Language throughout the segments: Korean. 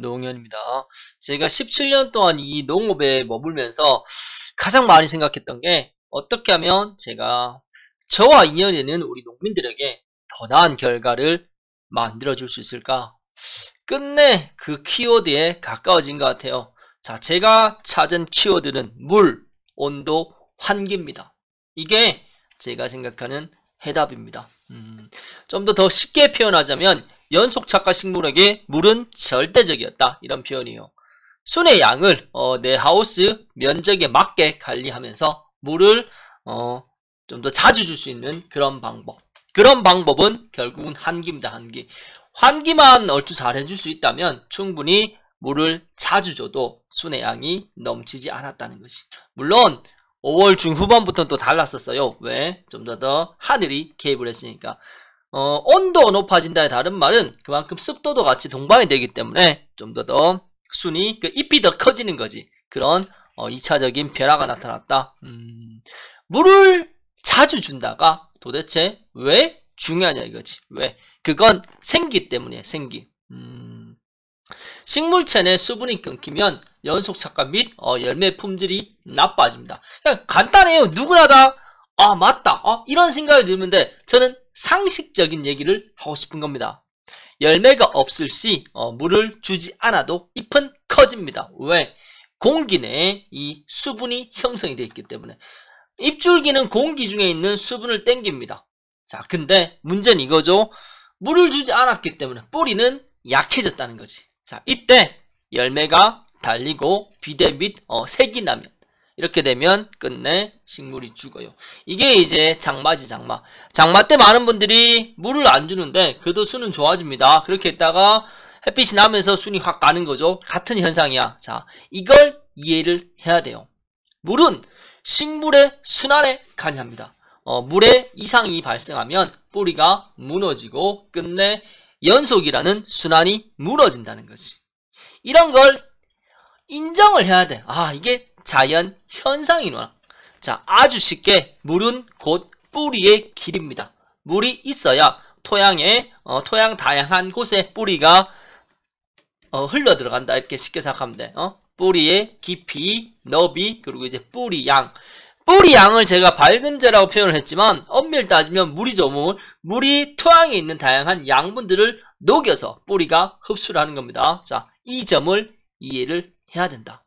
노홍현입니다. 제가 17년 동안 이 농업에 머물면서 가장 많이 생각했던 게 어떻게 하면 제가 저와 인연이 있는 우리 농민들에게 더 나은 결과를 만들어 줄 수 있을까? 끝내 그 키워드에 가까워진 것 같아요. 자, 제가 찾은 키워드는 물, 온도, 환기입니다. 이게 제가 생각하는 해답입니다. 음, 좀 더 더 쉽게 표현하자면 연속착과 식물에게 물은 절대적이었다. 이런 표현이에요. 순의 양을 어, 내 하우스 면적에 맞게 관리하면서 물을 어, 좀 더 자주 줄 수 있는 그런 방법. 그런 방법은 결국은 한기입니다. 한기. 환기만 얼추 잘 해줄 수 있다면 충분히 물을 자주 줘도 순의 양이 넘치지 않았다는 것이. 물론 5월 중후반부터는 또 달랐었어요. 왜? 좀 더 더 하늘이 개입을 했으니까. 어, 온도가 높아진다의 다른 말은 그만큼 습도도 같이 동반이 되기 때문에 좀 더더 더 순이 그 잎이 더 커지는 거지 그런 어, 2차적인 변화가 나타났다 음, 물을 자주 준다가 도대체 왜 중요하냐 이거지 왜 그건 생기 때문이야 생기 음, 식물체 내 수분이 끊기면 연속 착감 및 어, 열매 품질이 나빠집니다 그냥 간단해요 누구나 다 아 맞다 어, 이런 생각을 들면 돼 저는 상식적인 얘기를 하고 싶은 겁니다. 열매가 없을 시 어, 물을 주지 않아도 잎은 커집니다. 왜? 공기 내에 이 수분이 형성이 되어 있기 때문에 입줄기는 공기 중에 있는 수분을 땡깁니다. 자, 근데 문제는 이거죠. 물을 주지 않았기 때문에 뿌리는 약해졌다는 거지. 자, 이때 열매가 달리고 비대 및 어, 색이 나면 이렇게 되면 끝내 식물이 죽어요. 이게 이제 장마지 장마. 장마 때 많은 분들이 물을 안 주는데 그래도 수는 좋아집니다. 그렇게 했다가 햇빛이 나면서 순이 확 가는 거죠. 같은 현상이야. 자, 이걸 이해를 해야 돼요. 물은 식물의 순환에 관여합니다. 어, 물에 이상이 발생하면 뿌리가 무너지고 끝내 연속이라는 순환이 무너진다는 거지. 이런 걸 인정을 해야 돼. 아, 이게 자연 현상이노라. 자, 아주 쉽게 물은 곧 뿌리의 길입니다. 물이 있어야 토양에 어, 토양 다양한 곳에 뿌리가 어, 흘러 들어간다 이렇게 쉽게 생각하면 돼. 어? 뿌리의 깊이, 너비 그리고 이제 뿌리 양. 뿌리 양을 제가 밝은재라고 표현을 했지만 엄밀히 따지면 물이죠 물. 물이 토양에 있는 다양한 양분들을 녹여서 뿌리가 흡수를 하는 겁니다. 자, 이 점을 이해를 해야 된다.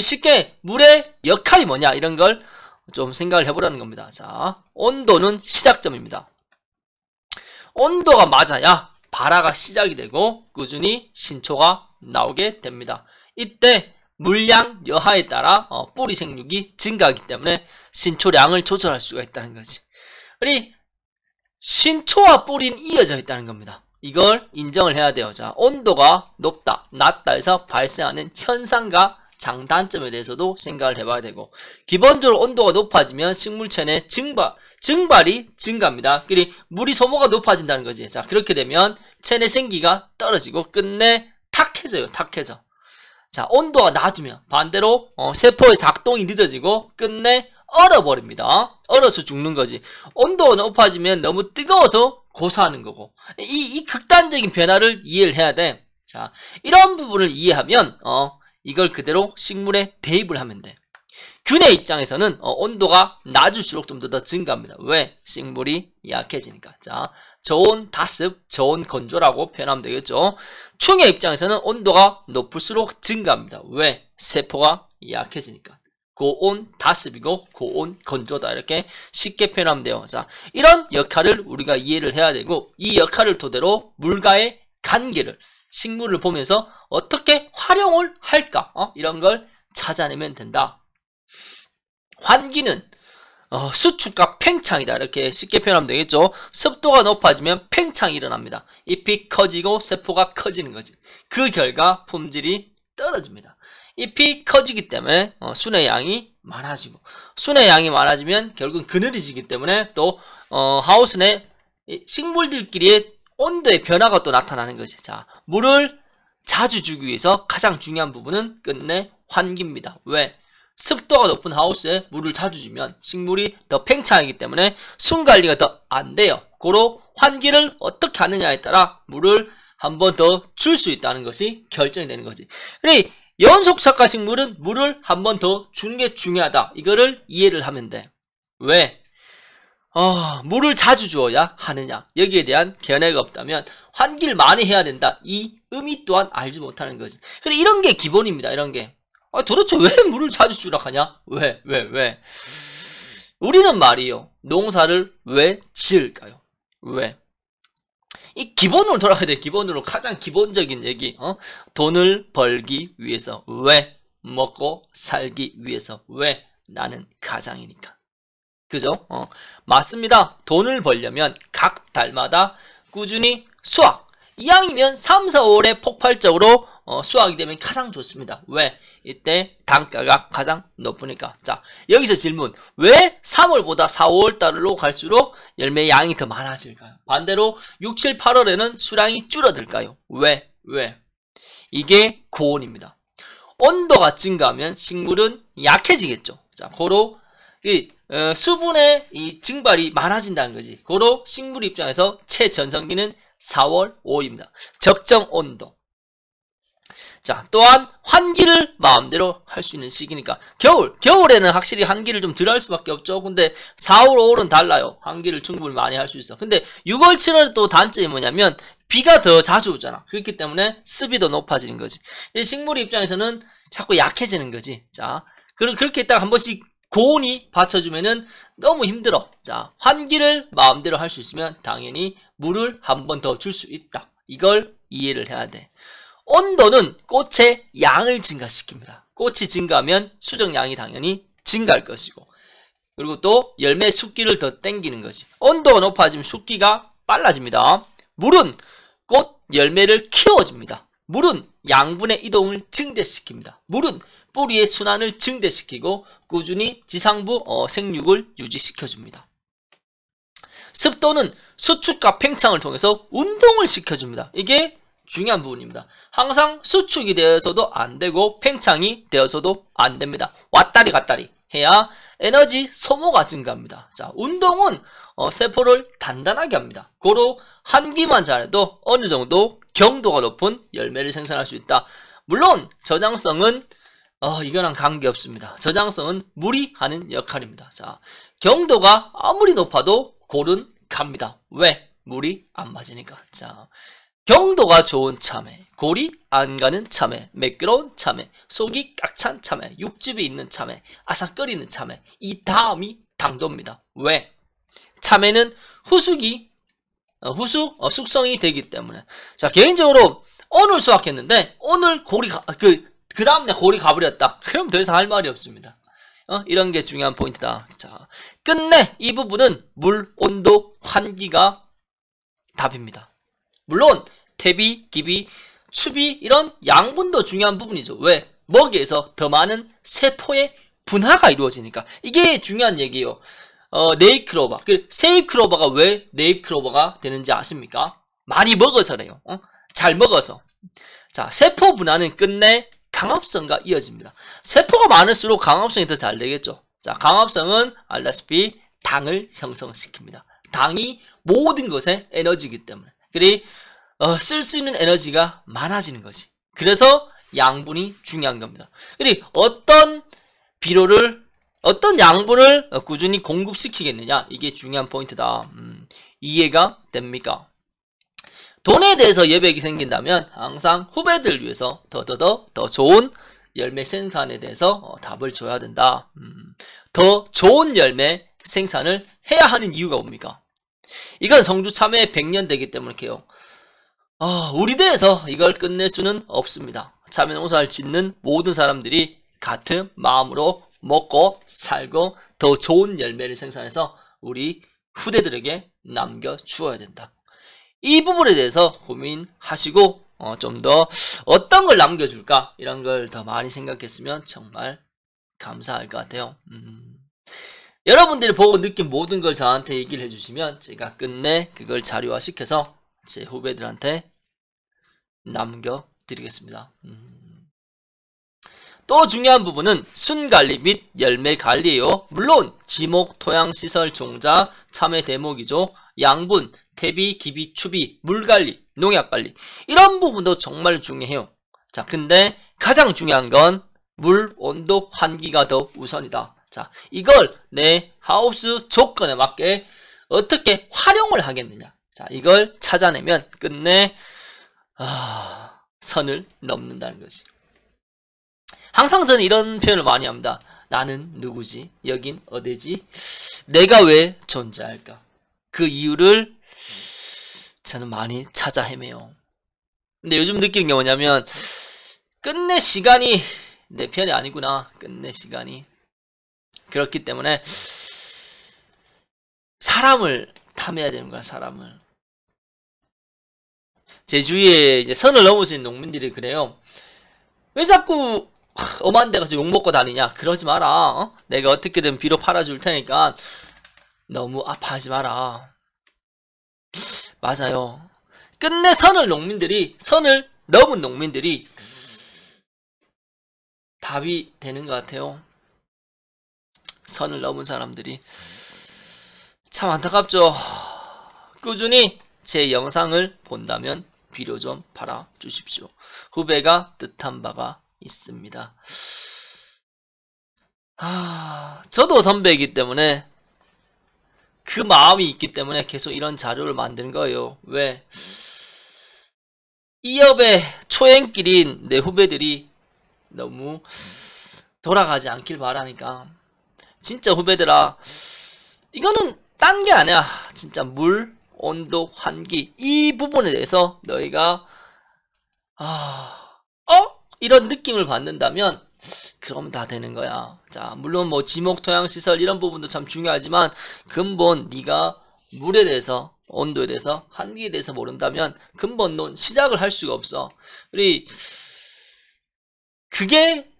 쉽게 물의 역할이 뭐냐 이런 걸 좀 생각을 해보라는 겁니다. 자, 온도는 시작점입니다. 온도가 맞아야 발화가 시작이 되고 꾸준히 신초가 나오게 됩니다. 이때 물량 여하에 따라 어, 뿌리 생육이 증가하기 때문에 신초량을 조절할 수가 있다는 거지. 우리 신초와 뿌리는 이어져 있다는 겁니다. 이걸 인정을 해야 돼요. 자, 온도가 높다, 낮다 해서 발생하는 현상과 장단점에 대해서도 생각을 해봐야 되고 기본적으로 온도가 높아지면 식물체내 증발, 증발이 증가합니다. 그리 고 물이 소모가 높아진다는 거지. 자 그렇게 되면 체내 생기가 떨어지고 끝내 탁해져요. 탁해져. 자 온도가 낮으면 반대로 어, 세포의 작동이 늦어지고 끝내 얼어버립니다. 얼어서 죽는 거지. 온도가 높아지면 너무 뜨거워서 고사하는 거고 이, 이 극단적인 변화를 이해를 해야 돼. 자 이런 부분을 이해하면 어, 이걸 그대로 식물에 대입을 하면 돼. 균의 입장에서는 어, 온도가 낮을수록 좀 더 증가합니다. 왜? 식물이 약해지니까. 자, 저온 다습, 저온 건조라고 표현하면 되겠죠. 충의 입장에서는 온도가 높을수록 증가합니다. 왜? 세포가 약해지니까. 고온 다습이고 고온 건조다 이렇게 쉽게 표현하면 돼요. 자, 이런 역할을 우리가 이해를 해야 되고 이 역할을 토대로 물과의 관계를 식물을 보면서 어떻게 활용을 할까 어? 이런 걸 찾아내면 된다. 환기는 어, 수축과 팽창이다 이렇게 쉽게 표현하면 되겠죠 습도가 높아지면 팽창이 일어납니다 잎이 커지고 세포가 커지는 거지 그 결과 품질이 떨어집니다 잎이 커지기 때문에 어, 순의 양이 많아지고 순의 양이 많아지면 결국은 그늘이 지기 때문에 또 어, 하우스 내 식물들끼리의 온도의 변화가 또 나타나는 거지 자, 물을 자주 주기 위해서 가장 중요한 부분은 끝내 환기입니다. 왜? 습도가 높은 하우스에 물을 자주 주면 식물이 더 팽창하기 때문에 순관리가 더 안 돼요. 고로 환기를 어떻게 하느냐에 따라 물을 한 번 더 줄 수 있다는 것이 결정이 되는 거지. 그래 연속 착화 식물은 물을 한 번더 주는 게 중요하다. 이거를 이해를 하면 돼. 왜? 어, 물을 자주 주어야 하느냐 여기에 대한 견해가 없다면 환기를 많이 해야 된다 이 의미 또한 알지 못하는 거지 그래 이런 게 기본입니다 이런 게 아, 도대체 왜 물을 자주 주라 하냐 왜 왜, 왜? 우리는 말이요 농사를 왜 지을까요 왜? 이 기본으로 돌아가야 돼 기본으로 가장 기본적인 얘기 어? 돈을 벌기 위해서 왜 먹고 살기 위해서 왜 나는 가장이니까 그죠? 어, 맞습니다. 돈을 벌려면 각 달마다 꾸준히 수학. 이왕이면 3, 4월에 폭발적으로 어, 수학이 되면 가장 좋습니다. 왜? 이때 단가가 가장 높으니까. 자, 여기서 질문. 왜 3월보다 4월 달로 갈수록 열매 양이 더 많아질까요? 반대로 6, 7, 8월에는 수량이 줄어들까요? 왜? 왜? 이게 고온입니다. 온도가 증가하면 식물은 약해지겠죠. 자, 고로 이 어, 수분의 이 증발이 많아진다는 거지. 고로 식물 입장에서 최전성기는 4월 5일입니다. 적정 온도. 자, 또한 환기를 마음대로 할 수 있는 시기니까 겨울, 겨울에는 확실히 한기를 좀 덜 할 수밖에 없죠. 근데 4월, 5월은 달라요. 한기를 충분히 많이 할 수 있어. 근데 6월, 7월또 단점이 뭐냐면 비가 더 자주 오잖아. 그렇기 때문에 습이 더 높아지는 거지. 식물 입장에서는 자꾸 약해지는 거지. 자, 그렇게 딱한 번씩 고온이 받쳐주면은 너무 힘들어. 자, 환기를 마음대로 할 수 있으면 당연히 물을 한 번 더 줄 수 있다. 이걸 이해를 해야 돼. 온도는 꽃의 양을 증가시킵니다. 꽃이 증가하면 수정량이 당연히 증가할 것이고 그리고 또 열매 숙기를 더 땡기는 거지. 온도가 높아지면 숙기가 빨라집니다. 물은 꽃 열매를 키워줍니다. 물은 양분의 이동을 증대시킵니다. 물은 뿌리의 순환을 증대시키고 꾸준히 지상부 어, 생육을 유지시켜줍니다. 습도는 수축과 팽창을 통해서 운동을 시켜줍니다. 이게 중요한 부분입니다. 항상 수축이 되어서도 안 되고 팽창이 되어서도 안 됩니다. 왔다리 갔다리 해야 에너지 소모가 증가합니다. 자, 운동은 어, 세포를 단단하게 합니다. 고로 한기만 잘해도 어느 정도 경도가 높은 열매를 생산할 수 있다. 물론 저장성은 어, 이거랑 관계없습니다. 저장성은 물이 하는 역할입니다. 자, 경도가 아무리 높아도 골은 갑니다. 왜? 물이 안 맞으니까. 자, 경도가 좋은 참외, 골이 안 가는 참외, 매끄러운 참외, 속이 꽉찬 참외, 육즙이 있는 참외, 아삭거리는 참외. 이 다음이 당도입니다. 왜? 참외는 후숙이 어, 후숙 어, 숙성이 되기 때문에 자 개인적으로 오늘 수학했는데 오늘 고리 가, 아, 그그 다음날 골이 가버렸다. 그럼 더 이상 할 말이 없습니다. 어? 이런 게 중요한 포인트다. 자, 끝내 이 부분은 물, 온도, 환기가 답입니다. 물론 태비, 기비, 추비 이런 양분도 중요한 부분이죠. 왜? 먹이에서 더 많은 세포의 분화가 이루어지니까 이게 중요한 얘기예요. 어, 네이크로바. 그 세이크로바가 왜 네이크로바가 되는지 아십니까? 많이 먹어서래요. 어? 잘 먹어서. 자, 세포 분화는 끝내 강압성과 이어집니다. 세포가 많을수록 강압성이 더 잘 되겠죠. 자, 강압성은 알다시피 당을 형성시킵니다. 당이 모든 것의 에너지이기 때문에. 그리 어, 쓸 수 있는 에너지가 많아지는 것이. 그래서 양분이 중요한 겁니다. 그리 어떤 비료를 어떤 양분을 어, 꾸준히 공급시키겠느냐 이게 중요한 포인트다. 음, 이해가 됩니까? 돈에 대해서 예백이 생긴다면 항상 후배들 위해서 더 더 더 더 좋은 열매 생산에 대해서 어, 답을 줘야 된다. 음, 더 좋은 열매 생산을 해야 하는 이유가 뭡니까? 이건 성주 참회 100년 되기 때문에 이렇요 어, 아, 우리 대에서 이걸 끝낼 수는 없습니다. 참회 농사를 짓는 모든 사람들이 같은 마음으로 먹고 살고 더 좋은 열매를 생산해서 우리 후대들에게 남겨주어야 된다. 이 부분에 대해서 고민하시고 어, 좀더 어떤 걸 남겨줄까 이런 걸 더 많이 생각했으면 정말 감사할 것 같아요. 음. 여러분들이 보고 느낀 모든 걸 저한테 얘기를 해주시면 제가 끝내 그걸 자료화시켜서 제 후배들한테 남겨드리겠습니다. 음. 또 중요한 부분은 순관리 및 열매 관리예요. 물론 지목, 토양, 시설, 종자, 참외 대목이죠. 양분, 대비, 기비, 추비, 물관리, 농약관리 이런 부분도 정말 중요해요. 자, 근데 가장 중요한 건 물, 온도, 환기가 더 우선이다. 자, 이걸 내 하우스 조건에 맞게 어떻게 활용을 하겠느냐. 자, 이걸 찾아내면 끝내 아, 선을 넘는다는 거지. 항상 저는 이런 표현을 많이 합니다. 나는 누구지? 여긴 어디지? 내가 왜 존재할까? 그 이유를 저는 많이 찾아 헤매요. 근데 요즘 느끼는 게 뭐냐면 끝내 시간이 내 편이 아니구나. 끝내 시간이. 그렇기 때문에 사람을 탐해야 되는 거야, 사람을. 제 주위에 이제 선을 넘으신 농민들이 그래요. 왜 자꾸 엄한 데 가서 욕먹고 다니냐? 그러지 마라. 어? 내가 어떻게든 비로 팔아줄 테니까 너무 아파하지 마라. 맞아요. 끝내 선을 농민들이 선을 넘은 농민들이 답이 되는 것 같아요. 선을 넘은 사람들이 참 안타깝죠. 꾸준히 제 영상을 본다면 비료 좀 팔아 주십시오. 후배가 뜻한 바가 있습니다. 아, 저도 선배이기 때문에 그 마음이 있기 때문에 계속 이런 자료를 만드는 거예요. 왜? 이업의 초행길인 내 후배들이 너무 돌아가지 않길 바라니까. 진짜 후배들아, 이거는 딴 게 아니야. 진짜 물, 온도, 환기 이 부분에 대해서 너희가 아, 어? 이런 느낌을 받는다면 그럼 다 되는 거야. 자, 물론 뭐 지목, 토양, 시설 이런 부분도 참 중요하지만 근본 네가 물에 대해서 온도에 대해서 한기에 대해서 모른다면 근본론 시작을 할 수가 없어. 우리 그게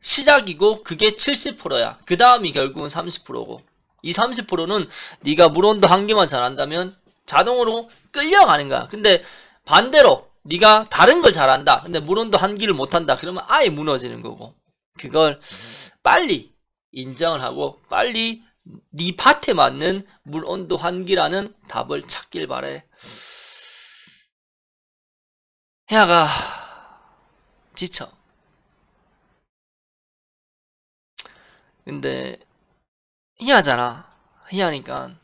시작이고 그게 70%야. 그 다음이 결국은 30%고 이 30%는 네가 물 온도 한기만 잘한다면 자동으로 끌려가는 거야. 근데 반대로 네가 다른 걸 잘한다. 근데 물 온도 한기를 못한다. 그러면 아예 무너지는 거고. 그걸 음. 빨리 인정을 하고 빨리 네 밭에 맞는 물 온도 환기라는 답을 찾길 바래. 혜아가 지쳐. 근데 희야잖아. 희야니까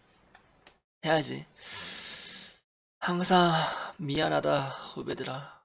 해야지. 항상 미안하다 후배들아.